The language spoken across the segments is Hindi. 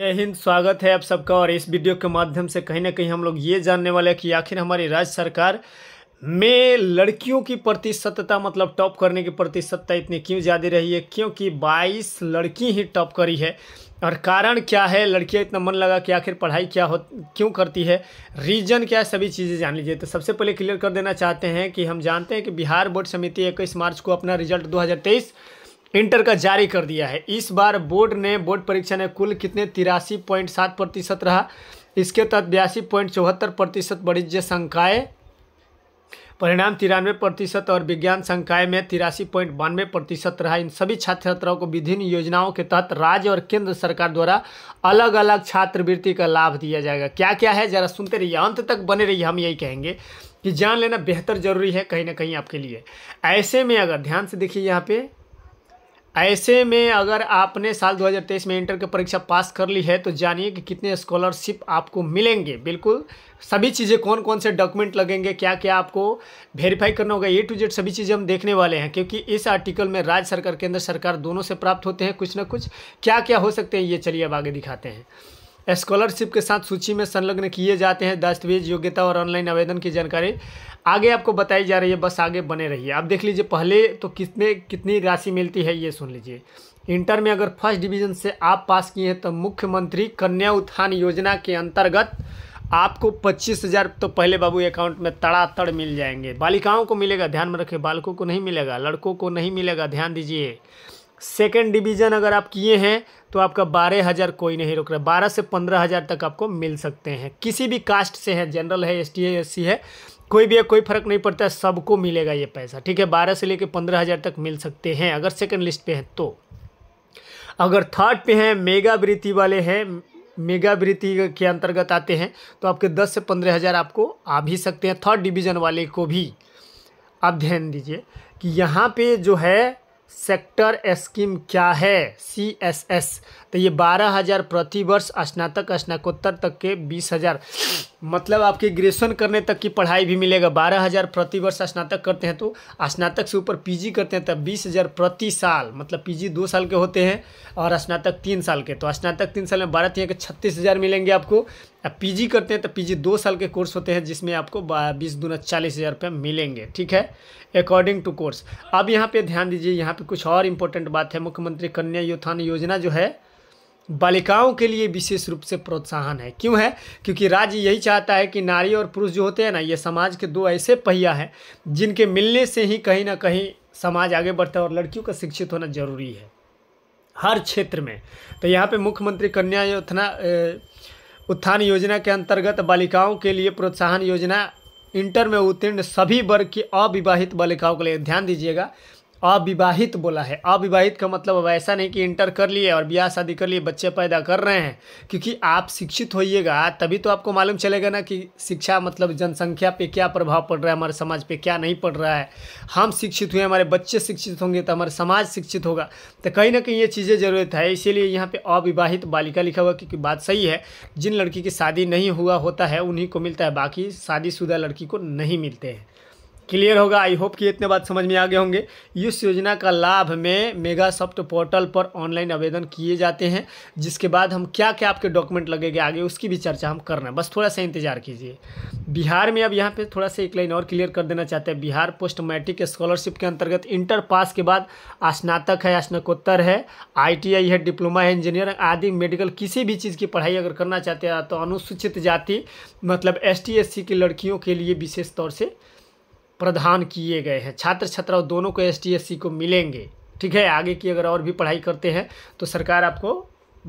जय हिंद स्वागत है आप सबका और इस वीडियो के माध्यम से कहीं ना कहीं हम लोग ये जानने वाले हैं कि आखिर हमारी राज्य सरकार में लड़कियों की प्रतिशतता मतलब टॉप करने की प्रतिशतता इतनी क्यों ज़्यादा रही है क्योंकि 22 लड़की ही टॉप करी है और कारण क्या है लड़कियां इतना मन लगा कि आखिर पढ़ाई क्या हो क्यों करती है रीजन क्या है सभी चीज़ें जान लीजिए तो सबसे पहले क्लियर कर देना चाहते हैं कि हम जानते हैं कि बिहार बोर्ड समिति इक्कीस मार्च को अपना रिजल्ट दो इंटर का जारी कर दिया है इस बार बोर्ड ने बोर्ड परीक्षा ने कुल कितने तिरासी पॉइंट सात प्रतिशत रहा इसके तहत बयासी पॉइंट चौहत्तर प्रतिशत वाणिज्य संकाय परिणाम तिरानवे प्रतिशत और विज्ञान संकाय में तिरासी पॉइंट बानवे प्रतिशत रहा इन सभी छात्र छात्राओं को विभिन्न योजनाओं के तहत राज्य और केंद्र सरकार द्वारा अलग अलग छात्रवृत्ति का लाभ दिया जाएगा क्या क्या है जरा सुनते रहिए अंत तक बने रहिए हम यही कहेंगे कि जान लेना बेहतर जरूरी है कहीं ना कहीं आपके लिए ऐसे में अगर ध्यान से देखिए यहाँ पे ऐसे में अगर आपने साल 2023 में इंटर की परीक्षा पास कर ली है तो जानिए कि कितने स्कॉलरशिप आपको मिलेंगे बिल्कुल सभी चीज़ें कौन कौन से डॉक्यूमेंट लगेंगे क्या क्या आपको वेरीफाई करना होगा ए टू जेड सभी चीज़ें हम देखने वाले हैं क्योंकि इस आर्टिकल में राज्य सरकार केंद्र सरकार दोनों से प्राप्त होते हैं कुछ ना कुछ क्या क्या हो सकते हैं ये चलिए अब आगे दिखाते हैं स्कॉलरशिप के साथ सूची में संलग्न किए जाते हैं दस्तावेज योग्यता और ऑनलाइन आवेदन की जानकारी आगे आपको बताई जा रही है बस आगे बने रहिए आप देख लीजिए पहले तो कितने कितनी राशि मिलती है ये सुन लीजिए इंटर में अगर फर्स्ट डिवीजन से आप पास किए हैं तो मुख्यमंत्री कन्या उत्थान योजना के अंतर्गत आपको पच्चीस हज़ार तो पहले बाबू अकाउंट में तड़ातड़ मिल जाएंगे बालिकाओं को मिलेगा ध्यान में रखें बालकों को नहीं मिलेगा लड़कों को नहीं मिलेगा ध्यान दीजिए सेकेंड डिवीज़न अगर आप किए हैं तो आपका बारह हज़ार कोई नहीं रुक रहा है बारह से पंद्रह हज़ार तक आपको मिल सकते हैं किसी भी कास्ट से है जनरल है एस टी है एस है कोई भी है कोई फ़र्क नहीं पड़ता है सबको मिलेगा ये पैसा ठीक है बारह से लेकर पंद्रह हज़ार तक मिल सकते हैं अगर सेकेंड लिस्ट पे हैं तो अगर थर्ड पे हैं मेगा वृत्ति वाले हैं मेगा वृत्ति के अंतर्गत आते हैं तो आपके दस से पंद्रह हज़ार आपको आ भी सकते हैं थर्ड डिवीज़न वाले को भी आप ध्यान दीजिए कि यहाँ पे जो है सेक्टर स्कीम क्या है सी एस एस तो ये बारह हज़ार प्रति वर्ष स्नातक स्नाकोत्तर तक के बीस हज़ार मतलब आपके ग्रेजुएशन करने तक की पढ़ाई भी मिलेगा बारह हज़ार प्रति वर्ष स्नातक करते हैं तो स्नातक से ऊपर पीजी करते हैं तब बीस हज़ार प्रति साल मतलब पीजी दो साल के होते हैं और स्नातक तीन साल के तो स्नातक तीन साल में बारह तीन के छत्तीस हज़ार मिलेंगे आपको अब पीजी करते हैं तो पीजी दो साल के कोर्स होते हैं जिसमें आपको बीस दूना चालीस हज़ार रुपये मिलेंगे ठीक है अकॉर्डिंग टू कोर्स अब यहाँ पर ध्यान दीजिए यहाँ पर कुछ और इम्पोर्टेंट बात है मुख्यमंत्री कन्या योत्थान योजना जो है बालिकाओं के लिए विशेष रूप से प्रोत्साहन है क्यों है क्योंकि राज्य यही चाहता है कि नारी और पुरुष जो होते हैं ना ये समाज के दो ऐसे पहिया हैं जिनके मिलने से ही कहीं ना कहीं समाज आगे बढ़ता है और लड़कियों का शिक्षित होना जरूरी है हर क्षेत्र में तो यहाँ पे मुख्यमंत्री कन्या योजना उत्थान योजना के अंतर्गत बालिकाओं के लिए प्रोत्साहन योजना इंटर में उत्तीर्ण सभी वर्ग की अविवाहित बालिकाओं के लिए ध्यान दीजिएगा अविवाहित बोला है अविवाहित का मतलब अब ऐसा नहीं कि इंटर कर लिए और ब्याह शादी कर लिए बच्चे पैदा कर रहे हैं क्योंकि आप शिक्षित होइएगा तभी तो आपको मालूम चलेगा ना कि शिक्षा मतलब जनसंख्या पे क्या प्रभाव पड़ रहा है हमारे समाज पे क्या नहीं पड़ रहा है हम शिक्षित हुए हमारे बच्चे शिक्षित होंगे तो हमारा समाज शिक्षित होगा तो कहीं ना कहीं ये चीज़ें ज़रूरत है इसीलिए यहाँ पर अविवाहित बालिका लिखा हुआ क्योंकि बात सही है जिन लड़की की शादी नहीं हुआ होता है उन्हीं को मिलता है बाकी शादीशुदा लड़की को नहीं मिलते हैं क्लियर होगा आई होप कि इतने बात समझ में आ गए होंगे इस योजना का लाभ में मेगा सॉफ्ट पोर्टल पर ऑनलाइन आवेदन किए जाते हैं जिसके बाद हम क्या क्या आपके डॉक्यूमेंट लगेंगे आगे उसकी भी चर्चा हम करना है बस थोड़ा सा इंतजार कीजिए बिहार में अब यहाँ पे थोड़ा सा एक लाइन और क्लियर कर देना चाहते हैं बिहार पोस्ट मैट्रिक स्कॉलरशिप के अंतर्गत इंटर पास के बाद स्नातक है स्नाकोत्तर है आई है डिप्लोमा है इंजीनियर आदि मेडिकल किसी भी चीज़ की पढ़ाई अगर करना चाहते हैं तो अनुसूचित जाति मतलब एस टी की लड़कियों के लिए विशेष तौर से प्रदान किए गए हैं छात्र छात्राओं दोनों को एस को मिलेंगे ठीक है आगे की अगर और भी पढ़ाई करते हैं तो सरकार आपको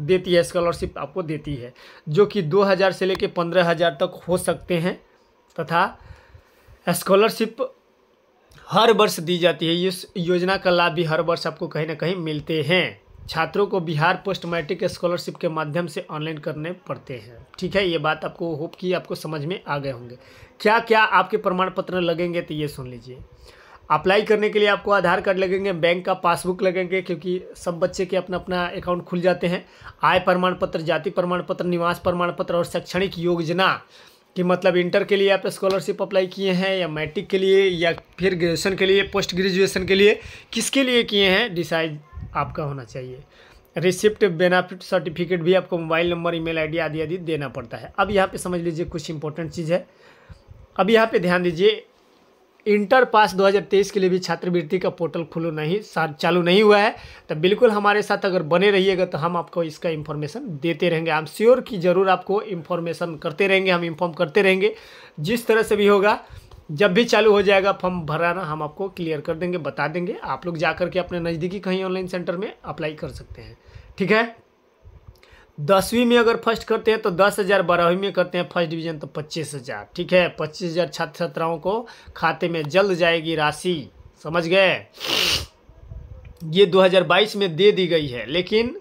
देती है स्कॉलरशिप आपको देती है जो कि 2000 से लेकर पंद्रह हज़ार तक हो सकते हैं तथा स्कॉलरशिप हर वर्ष दी जाती है इस योजना का लाभ भी हर वर्ष आपको कहीं ना कहीं मिलते हैं छात्रों को बिहार पोस्ट मैट्रिक स्कॉलरशिप के माध्यम से ऑनलाइन करने पड़ते हैं ठीक है ये बात आपको होप की आपको समझ में आ गए होंगे क्या क्या आपके प्रमाण पत्र लगेंगे तो ये सुन लीजिए अप्लाई करने के लिए आपको आधार कार्ड लगेंगे बैंक का पासबुक लगेंगे क्योंकि सब बच्चे के अपना अपना अकाउंट खुल जाते हैं आय प्रमाण पत्र जाति प्रमाण पत्र निवास प्रमाण पत्र और शैक्षणिक योजना कि मतलब इंटर के लिए आप स्कॉलरशिप अप्लाई किए हैं या मैट्रिक के लिए या फिर ग्रेजुएशन के लिए पोस्ट ग्रेजुएशन के लिए किसके लिए किए हैं डिसाइड आपका होना चाहिए रिसिप्ट बेनिफिट सर्टिफिकेट भी आपको मोबाइल नंबर ईमेल आईडी आदि आदि देना पड़ता है अब यहाँ पे समझ लीजिए कुछ इंपॉर्टेंट चीज़ है अब यहाँ पे ध्यान दीजिए इंटर पास 2023 के लिए भी छात्रवृत्ति का पोर्टल खुलो नहीं चालू नहीं हुआ है तो बिल्कुल हमारे साथ अगर बने रहिएगा तो हम आपको इसका इन्फॉर्मेशन देते रहेंगे आई एम श्योर कि ज़रूर आपको इन्फॉर्मेशन करते रहेंगे हम इन्फॉर्म करते रहेंगे जिस तरह से भी होगा जब भी चालू हो जाएगा फॉर्म भराना हम आपको क्लियर कर देंगे बता देंगे आप लोग जा करके अपने नज़दीकी कहीं ऑनलाइन सेंटर में अप्लाई कर सकते हैं ठीक है दसवीं में अगर फर्स्ट करते हैं तो दस हज़ार बारहवीं में करते हैं फर्स्ट डिवीजन तो पच्चीस हज़ार ठीक है पच्चीस हज़ार छात्र छात्राओं को खाते में जल्द जाएगी राशि समझ गए ये 2022 में दे दी गई है लेकिन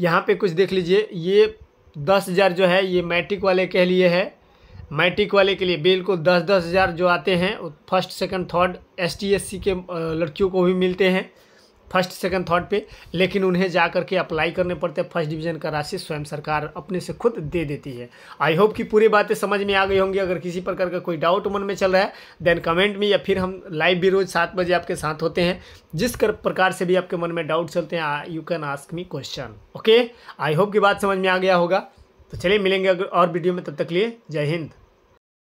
यहाँ पे कुछ देख लीजिए ये दस हज़ार जो है ये मैट्रिक वाले के लिए है मैट्रिक वाले के लिए बिल्कुल दस दस हज़ार जो आते हैं first second third S T S C के लड़कियों को भी मिलते हैं फर्स्ट सेकंड थर्ड पे लेकिन उन्हें जा करके अप्लाई करने पड़ते हैं फर्स्ट डिवीज़न का राशि स्वयं सरकार अपने से खुद दे देती है आई होप कि पूरी बातें समझ में आ गई होंगी अगर किसी प्रकार का कोई डाउट मन में चल रहा है देन कमेंट में या फिर हम लाइव भी रोज़ सात बजे आपके साथ होते हैं जिस प्रकार से भी आपके मन में डाउट चलते हैं you can ask me question okay I hope की बात समझ में आ गया होगा तो चलिए मिलेंगे अगर और वीडियो में तब तक लिए जय हिंद